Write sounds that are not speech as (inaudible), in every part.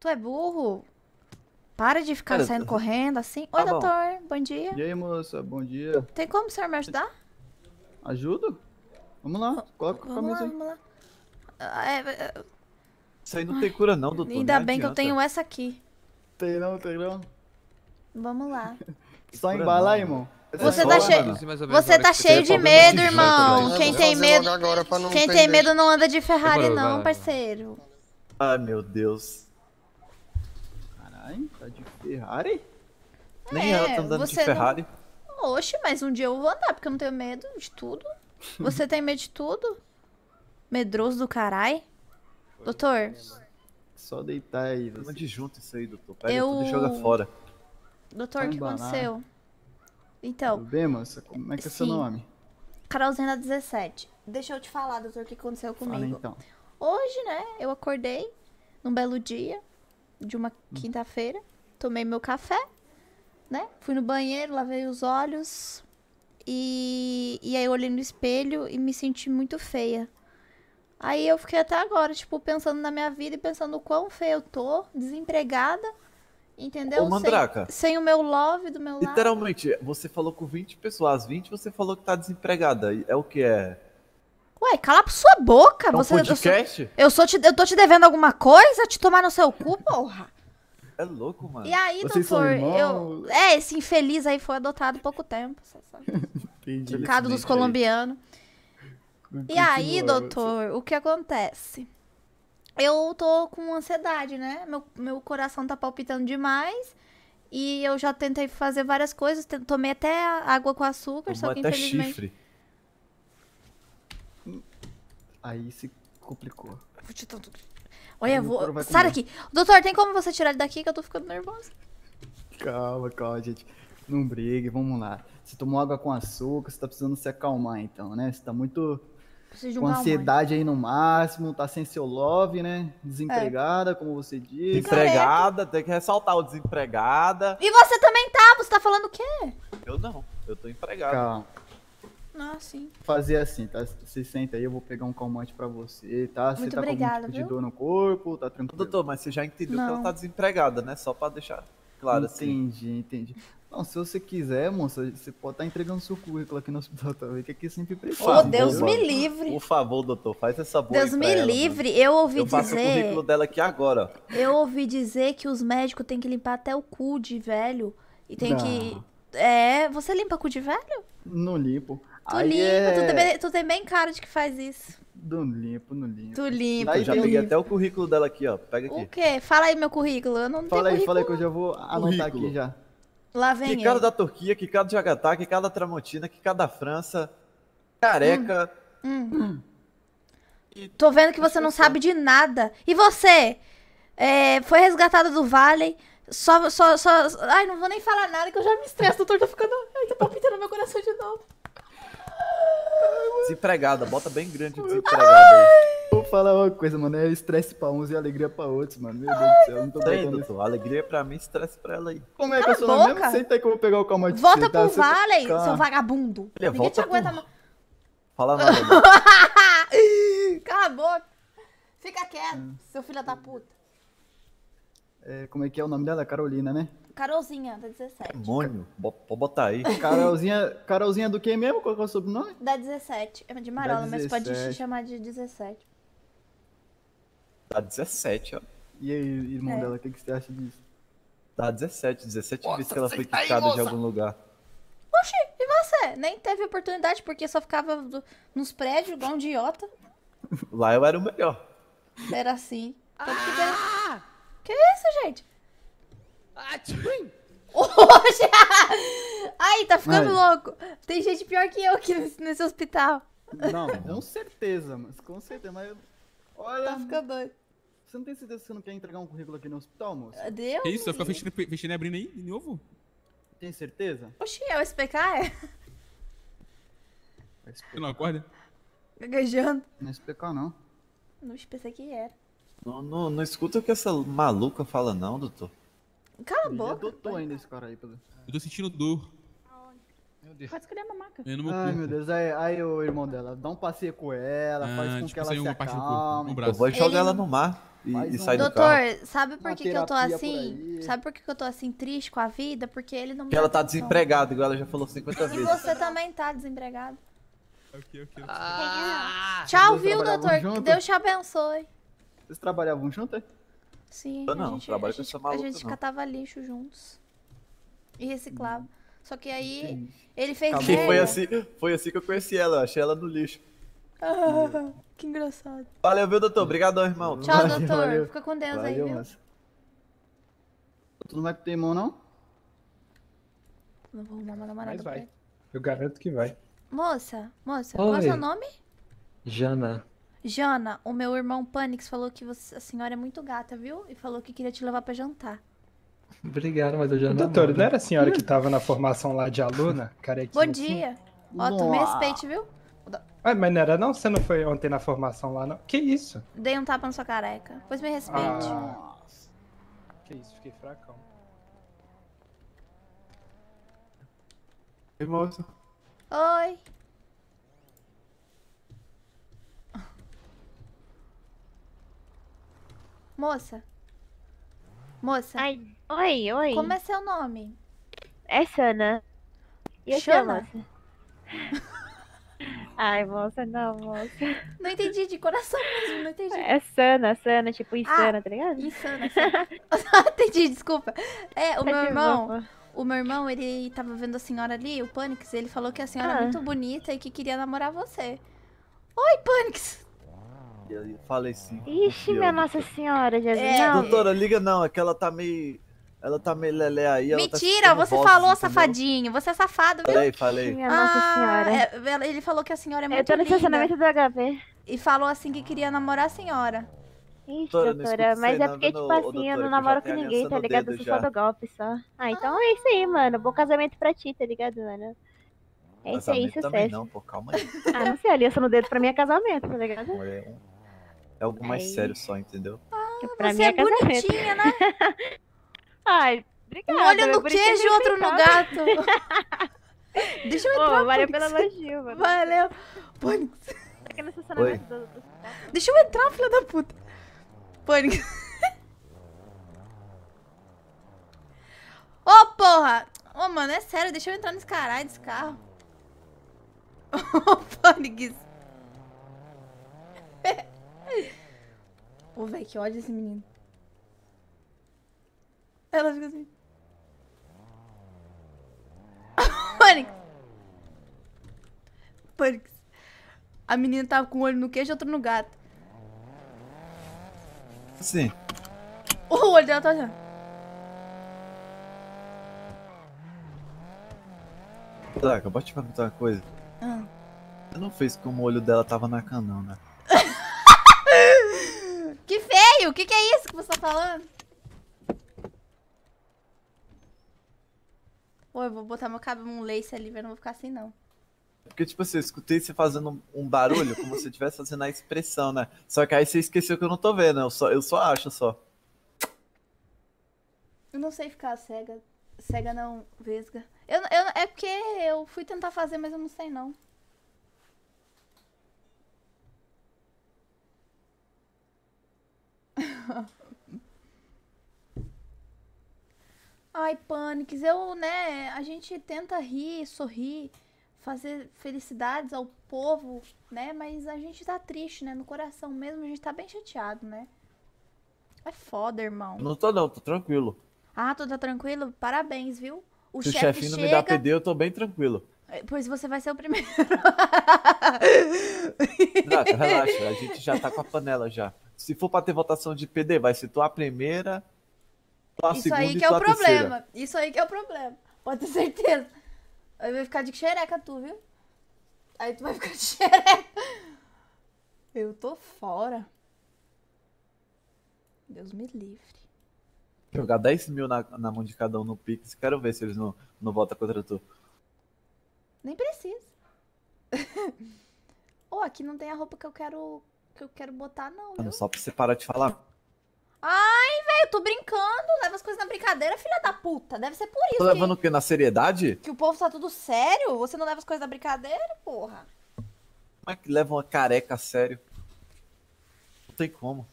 Tu é burro? Para de ficar Cara, saindo tô... (laughs) correndo assim. Tá Oi, tá doutor. Bom. bom dia. E aí, moça? Bom dia. Tem como o senhor me ajudar? Ajuda? Vamos lá. Coloca vamos a camisa lá, aí. Vamos lá. Ah, é, é, é, Isso aí não tem cura não, doutor. Ainda bem adianta. que eu tenho essa aqui. Tem não, tem não. Vamos lá. (laughs) Só embalar, irmão. É você, tá, che... você tá cheio de medo, irmão. Quem tem medo... Quem tem medo não anda de Ferrari não, parceiro. Ai, meu Deus tá de Ferrari? É, Nem ela tá andando de Ferrari. Não... Oxe, mas um dia eu vou andar, porque eu não tenho medo de tudo. (laughs) Você tem medo de tudo? Medroso do carai? Doutor? Só deitar aí. vamos de junto isso aí, doutor. Pega eu... tudo e joga fora. Doutor, o que aconteceu? Então. Tudo bem, moça? Como é que sim. é seu nome? Carolzena 17. Deixa eu te falar, doutor, o que aconteceu comigo. Fala, então. Hoje, né, eu acordei num belo dia de uma quinta-feira. Tomei meu café, né? Fui no banheiro, lavei os olhos. E, e aí eu olhei no espelho e me senti muito feia. Aí eu fiquei até agora, tipo, pensando na minha vida e pensando o quão feia eu tô, desempregada, entendeu? Ô, sem, sem o meu love do meu literalmente, lado. Literalmente, você falou com 20 pessoas, 20 você falou que tá desempregada. É o que? É Ué, cala a sua boca. É um você, podcast? Eu, sou, eu, sou te, eu tô te devendo alguma coisa? Te tomar no seu cu, porra? É louco, mano. E aí, Vocês doutor, eu... É, esse infeliz aí foi adotado há pouco tempo. (laughs) Entendi. Picado dos colombianos. E aí, doutor, o que acontece? Eu tô com ansiedade, né? Meu, meu coração tá palpitando demais. E eu já tentei fazer várias coisas. Tomei até água com açúcar, Tomou só que até infelizmente. Chifre. Aí se complicou. Puta, tanto... Olha, vou. Sai daqui! Doutor, tem como você tirar ele daqui que eu tô ficando nervosa? Calma, calma, gente. Não brigue, vamos lá. Você tomou água com açúcar, você tá precisando se acalmar então, né? Você tá muito. Um com ansiedade aí no máximo, tá sem seu love, né? Desempregada, é. como você disse. Desempregada, tem que ressaltar o desempregada. E você também tá, você tá falando o quê? Eu não, eu tô empregado. Calma. Ah, sim. Fazer assim, tá? Você senta aí, eu vou pegar um calmante pra você, tá? Muito você tá obrigada, com um tipo de dor no corpo, tá tranquilo. Doutor, mas você já entendeu não. que ela tá desempregada, né? Só pra deixar claro entendi, assim. Entendi, entendi. Não, se você quiser, moça, você pode estar tá entregando seu currículo aqui no hospital também, que aqui é sempre precisa. Oh, né? Deus me livre. Por favor, doutor, faz essa boa Deus me livre, eu ouvi eu dizer... Eu faço o currículo dela aqui agora. Eu ouvi dizer que os médicos têm que limpar até o cu de velho e tem não. que... É, você limpa cu de velho? Não limpo. Tu Aí limpa, é... tu, tem, tu, tem, bem cara de que faz isso. Não limpo, não limpo. Tu limpa. Aí já peguei limpo. até o currículo dela aqui, ó. Pega aqui. O quê? Fala aí meu currículo. Eu não fala tenho aí, currículo. Fala aí, que eu já vou anotar currículo. aqui já. Lá vem Que cada da Turquia, que cada de Jakarta, que cada Tramontina, que cada França. Careca. Hum. hum. Hum. E... Tô vendo que você não sabe de nada. E você? É, foi resgatada do Vale. Só, só, só. Ai, não vou nem falar nada que eu já me estresso, doutor. Tô ficando. Ai, tá palpitando meu coração de novo. Desempregada, bota bem grande desempregada aí. Vou falar uma coisa, mano. É estresse pra uns e alegria pra outros, mano. Meu Deus do céu, eu não tô tá entendendo isso. Alegria pra mim, estresse pra ela aí. Como é que Cala eu sou Senta aí que eu como pegar o calma de Volta você, pro tá? Vale, tá... seu vagabundo. Olha, Ninguém te aguenta pro... Fala nada. (laughs) Cala a boca. Fica quieto, é. seu filho da puta. É, como é que é o nome dela? Carolina, né? Carolzinha, da 17. Demônio, pode botar aí. Carolzinha, Carolzinha do que mesmo? Qual é o sobrenome? Da 17. É de Marola, mas pode te chamar de 17. Da 17, ó. E aí, irmão é. dela, o que, que você acha disso? Da 17, 17 Nossa, vezes que ela foi tá quicada de algum lugar. Oxi, e você? Nem teve oportunidade porque só ficava do, nos prédios igual um idiota. Lá eu era o melhor. Era assim. ah! que, que é isso, gente? Poxa! (laughs) Ai, tá ficando louco. Tem gente pior que eu aqui nesse hospital. Não, (laughs) com certeza, mas com certeza. Mas olha. Tá ficando doido. Você não tem certeza que você não quer entregar um currículo aqui no hospital, moço? Ah, Deus. Que isso? Vai ficar fechando, e abrindo aí de novo? Tem certeza? Oxi, é o SPK? É? é não acorda? Gaguejando. Não é SPK, não. Não pensei que era. Não, não, não escuta o que essa maluca fala, não, doutor. Cala a boca. Eu tô ainda esse cara aí, Eu tô sentindo dor. Meu Deus. Pode escolher a mamaca? Ai, meu Deus. Aí, aí o irmão dela, dá um passeio com ela, ah, faz com tipo, que ela se acalme. Corpo, eu vou jogar Ele... ela no mar e, um... e sai Doutor, do carro. Doutor, sabe por que, que eu tô assim? Sabe por que, que eu tô assim triste com a vida? Porque ele não... Porque ela tá desempregada, igual ela já falou 50 vezes. E você também tá desempregado. Ok, ok. ah, Tchau, viu, doutor? Que Deus te abençoe. Vocês trabalhavam juntos? Sim, eu não, gente, trabalho com essa maluca. A gente não. catava lixo juntos e reciclava. Hum. Só que aí Sim. ele fez. Que foi assim, foi assim que eu conheci ela, eu achei ela no lixo. Ah, (laughs) que engraçado. Valeu, viu, doutor? Obrigadão, irmão. Tchau, valeu, doutor. Valeu. Fica com Deus valeu, aí, viu? Mas... Tu não vai ter irmão, não? Não vou arrumar uma namorada. Mas vai. Eu garanto que vai. Moça, moça, Oi. qual é o seu nome? Jana. Jana, o meu irmão Pânico falou que você, a senhora é muito gata, viu? E falou que queria te levar para jantar. Obrigado, mas eu já não. Doutor, não era a senhora que tava na formação lá de aluna? (laughs) Carequinha. Bom assim? dia. Ó, tu me respeite, viu? mas não era não? Você não foi ontem na formação lá, não? Que isso? Dei um tapa na sua careca. Pois me respeite. Nossa. Ah. Que isso, fiquei fracão. Oi, moço. Oi. Moça. Moça. Ai, oi, oi. Como é seu nome? É Sana. E a é Shana? Moça? (laughs) Ai, moça, não, moça. Não entendi, de coração mesmo, não entendi. É Sana, Sana, tipo ah, insana, ah, tá ligado? Insana, Sana. (laughs) (laughs) entendi, desculpa. É, o meu irmão... O meu irmão, ele tava vendo a senhora ali, o Pânico, ele falou que a senhora é ah. é muito bonita e que queria namorar você. Oi, Pânico, faleci. Ixi, minha Nossa Senhora, Jesus. É. Doutora, liga não, é que ela tá meio. Ela tá meio lelé aí. Tá Mentira, tá você falou, entendeu? safadinho. Você é safado, viu? Falei, falei. Minha Nossa ah, Senhora. É, ele falou que a senhora é muito linda. Eu tô no estacionamento do HV. E falou assim que queria namorar a senhora. Ixi, doutora, doutora mas é porque, tipo assim, doutora, eu não namoro com ninguém, tá ligado? Eu sou só do golpe, só. Ah, então é isso aí, mano. Bom casamento pra ti, tá ligado, mano? É isso aí, sucesso. Não, pô, calma aí. Ah, não sei, aliança no dedo pra mim é casamento, tá ligado? É algo mais Aí. sério só, entendeu? Ah, pra você mim é, é bonitinha, né? (laughs) Ai, obrigada. Um olho no é queijo e outro no gato. (laughs) Deixa eu entrar, Pô, Valeu pela magia, mano. Valeu. Pônix. Deixa eu entrar, filha da puta. Pônix. Ô, oh, porra! Ô, oh, mano, é sério, deixa eu entrar nesse caralho desse carro. (laughs) Ô, oh, Pônix. Ô, velho, que ódio esse menino. Ela fica assim. (laughs) Pânico. Pânico. A menina tava com um olho no queijo e outro no gato. Sim. O olho dela tá já. Tá, acabou de perguntar uma coisa. Ah. Você não fez como o olho dela tava na canão, né? O que, que é isso que você tá falando? Pô, eu vou botar meu cabelo um lace ali, mas não vou ficar assim, não. Porque, tipo assim, eu escutei você fazendo um barulho como se você estivesse fazendo a expressão, né? Só que aí você esqueceu que eu não tô vendo, eu só, eu só acho só. Eu não sei ficar cega. Cega não, vesga. Eu, eu, é porque eu fui tentar fazer, mas eu não sei não. (laughs) Ai, pâniques, eu, né, a gente tenta rir, sorrir, fazer felicidades ao povo, né, mas a gente tá triste, né, no coração mesmo, a gente tá bem chateado, né. É foda, irmão. Não tô não, tô tranquilo. Ah, tu tá tranquilo? Parabéns, viu? O Se chefe o chefinho chega... não me dá PD, eu tô bem tranquilo. É, pois você vai ser o primeiro. não, relaxa, a gente já tá com a panela já. (laughs) se for para ter votação de PD, vai citar a primeira, tua Isso segunda aí que é o terceira. problema. Isso aí que é o problema. Pode ter certeza. Aí vai ficar de xereca tu, viu? Aí tu vai ficar de (laughs) xereca. Eu tô fora. Deus me livre. Jogar 10 mil na, na mão de cada um no Pix, quero ver se eles não, não votam contra tu. Nem precisa. Ou (laughs) oh, aqui não tem a roupa que eu quero que eu quero botar, não. Mano, só pra você parar de falar. Ai, velho, tô brincando. Leva as coisas na brincadeira, filha da puta. Deve ser por isso. Tô levando que... o quê? Na seriedade? Que o povo tá tudo sério? Você não leva as coisas na brincadeira, porra. Como é que leva uma careca a sério? Não tem como.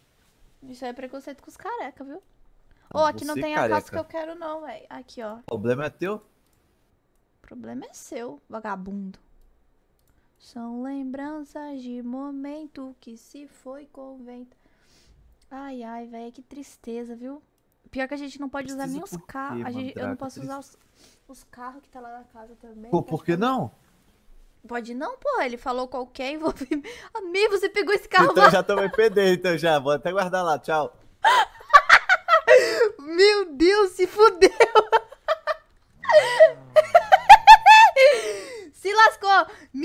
Isso aí é preconceito com os careca, viu? Ô, oh, aqui não tem careca. a calça que eu quero, não, velho. Aqui, ó. O problema é teu? O problema é seu, vagabundo. São lembranças de momento que se foi com o vento. Ai, ai, velho, que tristeza, viu? Pior que a gente não pode usar nem os carros. Eu tá não posso usar os, os carros que tá lá na casa também. Pô, tá por que não? Pode não, pô. Ele falou qualquer envolvimento. (laughs) Amigo, você pegou esse carro. Então lá. já também perder, então já. Vou até guardar lá. Tchau. (laughs) Meu Deus, se fudeu.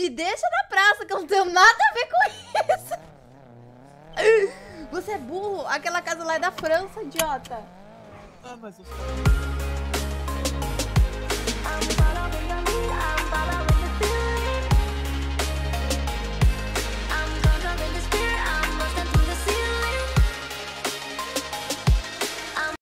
Me deixa na praça, que eu não tenho nada a ver com isso. Você é burro. Aquela casa lá é da França, idiota. Ah, mas eu...